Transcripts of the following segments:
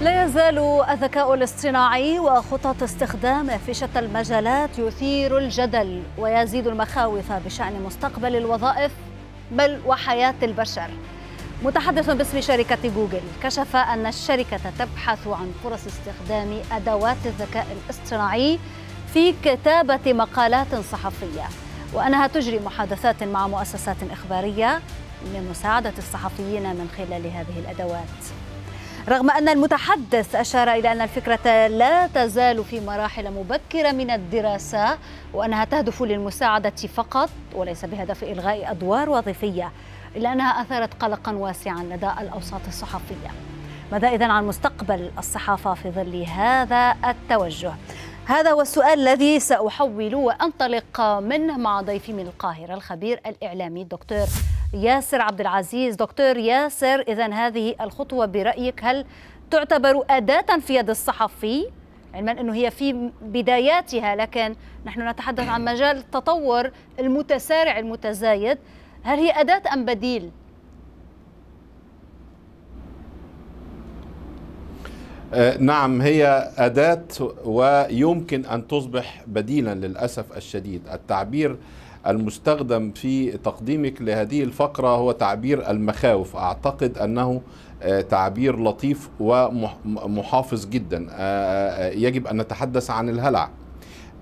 لا يزال الذكاء الاصطناعي وخطط استخدامه في شتى المجالات يثير الجدل ويزيد المخاوف بشأن مستقبل الوظائف بل وحياة البشر متحدث باسم شركة جوجل كشف أن الشركة تبحث عن فرص استخدام أدوات الذكاء الاصطناعي في كتابة مقالات صحفية وأنها تجري محادثات مع مؤسسات إخبارية لمساعدة الصحفيين من خلال هذه الأدوات رغم أن المتحدث أشار إلى أن الفكرة لا تزال في مراحل مبكرة من الدراسة وأنها تهدف للمساعدة فقط وليس بهدف إلغاء أدوار وظيفية إلا أنها أثارت قلقا واسعا لدى الأوساط الصحفية ماذا إذا عن مستقبل الصحافة في ظل هذا التوجه؟ هذا هو السؤال الذي سأحول وأنطلق منه مع ضيفي من القاهرة الخبير الإعلامي الدكتور ياسر عبد العزيز دكتور ياسر إذا هذه الخطوة برأيك هل تعتبر أداة في يد الصحفي علما أنه هي في بداياتها لكن نحن نتحدث عن مجال التطور المتسارع المتزايد هل هي أداة أم بديل؟ آه، نعم هي أداة ويمكن أن تصبح بديلا للأسف الشديد التعبير المستخدم في تقديمك لهذه الفقرة هو تعبير المخاوف أعتقد أنه آه، تعبير لطيف ومحافظ جدا آه، آه، يجب أن نتحدث عن الهلع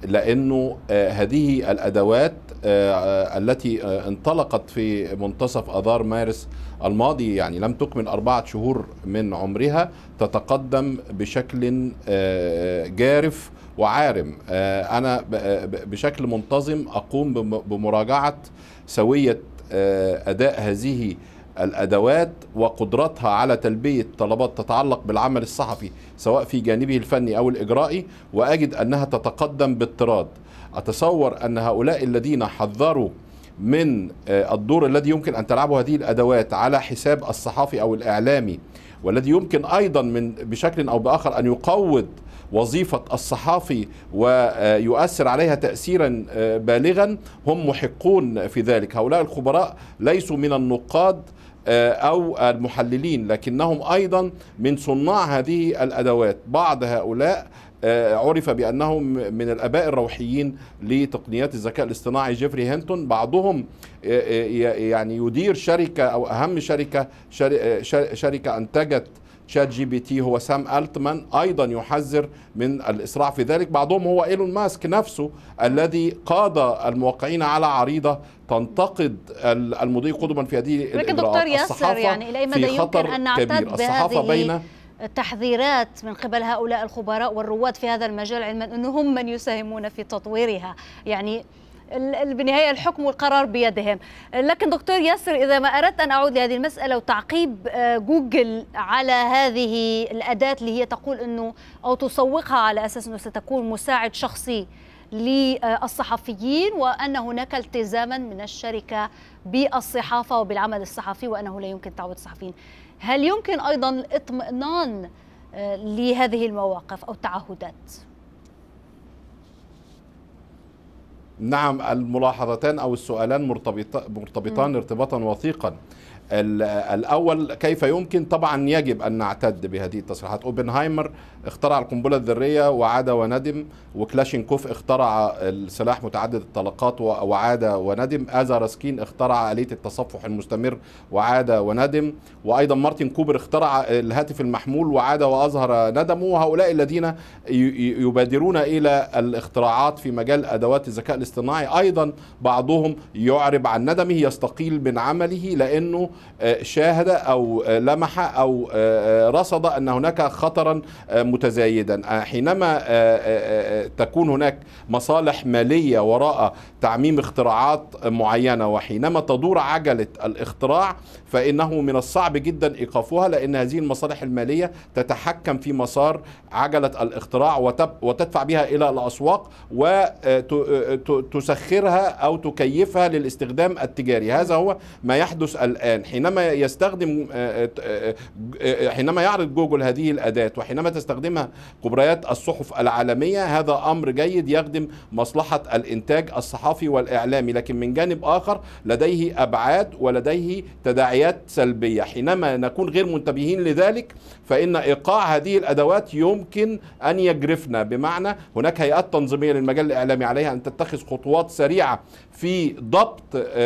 لأنه هذه الأدوات التي انطلقت في منتصف أذار مارس الماضي يعني لم تكمل أربعة شهور من عمرها تتقدم بشكل آه، جارف وعارم آه، أنا آه، بشكل منتظم أقوم بمراجعة سوية أداء هذه الادوات وقدرتها على تلبيه طلبات تتعلق بالعمل الصحفي سواء في جانبه الفني او الاجرائي واجد انها تتقدم بالطراد اتصور ان هؤلاء الذين حذروا من آه، الدور الذي يمكن أن تلعبه هذه الأدوات على حساب الصحافي أو الإعلامي والذي يمكن أيضا من بشكل أو بآخر أن يقوض وظيفة الصحافي ويؤثر عليها تأثيرا آه، بالغا هم محقون في ذلك هؤلاء الخبراء ليسوا من النقاد آه، أو المحللين لكنهم أيضا من صناع هذه الأدوات بعض هؤلاء آه، عرف بأنه من الآباء الروحيين لتقنيات الذكاء الاصطناعي جيفري هينتون بعضهم آه، آه، يعني يدير شركة أو أهم شركة شركة أنتجت شات جي بي تي هو سام التمان ايضا يحذر من الاسراع في ذلك بعضهم هو ايلون ماسك نفسه الذي قاد الموقعين على عريضه تنتقد المضي قدما في هذه لكن دكتور ياسر يعني الى اي مدى يمكن ان نعتد بهذه الصحافه بين تحذيرات من قبل هؤلاء الخبراء والرواد في هذا المجال علما أنه هم من يساهمون في تطويرها يعني بالنهاية الحكم والقرار بيدهم لكن دكتور ياسر إذا ما أردت أن أعود لهذه المسألة وتعقيب آه، جوجل على هذه الأداة اللي هي تقول أنه أو تسوقها على أساس أنه ستكون مساعد شخصي للصحفيين وأن هناك التزاما من الشركة بالصحافة وبالعمل الصحفي وأنه لا يمكن تعويض الصحفيين هل يمكن أيضا الاطمئنان آه، لهذه المواقف أو التعهدات؟ نعم الملاحظتان او السؤالان مرتبطان ارتباطا وثيقا الأول كيف يمكن طبعا يجب أن نعتد بهذه التصريحات أوبنهايمر اخترع القنبلة الذرية وعاد وندم وكلاشينكوف اخترع السلاح متعدد الطلقات وعاد وندم أزارسكين اخترع آلية التصفح المستمر وعاد وندم وأيضا مارتن كوبر اخترع الهاتف المحمول وعاد وأظهر ندمه وهؤلاء الذين يبادرون إلى الاختراعات في مجال أدوات الذكاء الاصطناعي أيضا بعضهم يعرب عن ندمه يستقيل من عمله لأنه آه، شاهد أو آه، لمح أو آه، رصد أن هناك خطرا متزايدا حينما تكون هناك مصالح مالية وراء تعميم اختراعات معينة وحينما تدور عجلة الاختراع فإنه من الصعب جدا إيقافها لأن هذه المصالح المالية تتحكم في مسار عجلة الاختراع وتدفع بها إلى الأسواق وتسخرها أو تكيفها للاستخدام التجاري هذا هو ما يحدث الآن حينما يستخدم آه، آه، آه، حينما يعرض جوجل هذه الأداة وحينما تستخدمها كبريات الصحف العالمية هذا أمر جيد يخدم مصلحة الإنتاج الصحفي والإعلامي لكن من جانب آخر لديه أبعاد ولديه تداعيات سلبية حينما نكون غير منتبهين لذلك فإن إيقاع هذه الأدوات يمكن أن يجرفنا بمعنى هناك هيئات تنظيمية للمجال الإعلامي عليها أن تتخذ خطوات سريعة في ضبط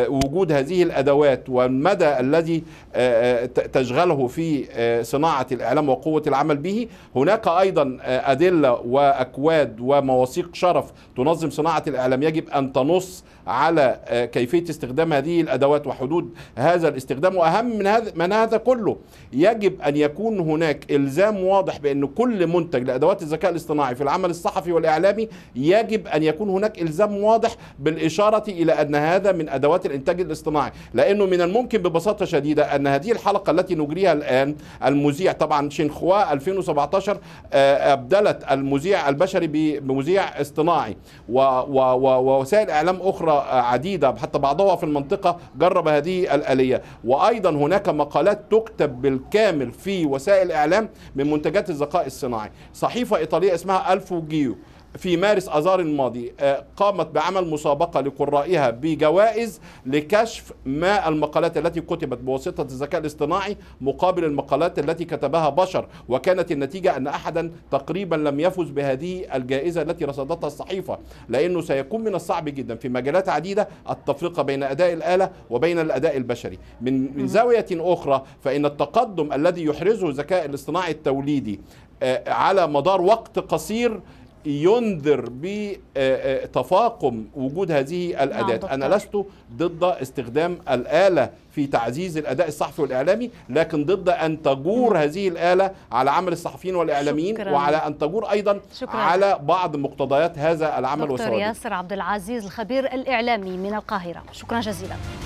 وجود هذه الأدوات والمدى الذي آه، آه، تشغله في آه، صناعة الإعلام وقوة العمل به هناك أيضا أدلة وأكواد ومواثيق شرف تنظم صناعة الإعلام يجب أن تنص على آه، كيفيه استخدام هذه الادوات وحدود هذا الاستخدام واهم من هذا من هذا كله يجب ان يكون هناك الزام واضح بان كل منتج لادوات الذكاء الاصطناعي في العمل الصحفي والاعلامي يجب ان يكون هناك الزام واضح بالاشاره الى ان هذا من ادوات الانتاج الاصطناعي لانه من الممكن ببساطه شديده ان هذه الحلقه التي نجريها الان المذيع طبعا شينخوا 2017 آه، ابدلت المذيع البشري بمذيع اصطناعي ووسائل اعلام اخرى مرة عديدة حتى بعضها في المنطقة جرب هذه الآلية وأيضا هناك مقالات تكتب بالكامل في وسائل الإعلام من منتجات الذكاء الصناعي صحيفة إيطالية اسمها ألفو جيو في مارس آذار الماضي آه، قامت بعمل مسابقة لقرائها بجوائز لكشف ما المقالات التي كتبت بواسطة الذكاء الاصطناعي مقابل المقالات التي كتبها بشر وكانت النتيجة أن أحدا تقريبا لم يفز بهذه الجائزة التي رصدتها الصحيفة لأنه سيكون من الصعب جدا في مجالات عديدة التفرقة بين أداء الآلة وبين الأداء البشري من, من زاوية أخرى فإن التقدم الذي يحرزه الذكاء الاصطناعي التوليدي آه، على مدار وقت قصير ينذر بتفاقم وجود هذه الأداة نعم أنا لست ضد استخدام الآلة في تعزيز الأداء الصحفي والإعلامي لكن ضد أن تجور هذه الآلة على عمل الصحفيين والإعلاميين شكرا. وعلى أن تجور أيضا شكرا. على بعض مقتضيات هذا العمل والسواد دكتور ياسر عبد العزيز الخبير الإعلامي من القاهرة شكرا جزيلا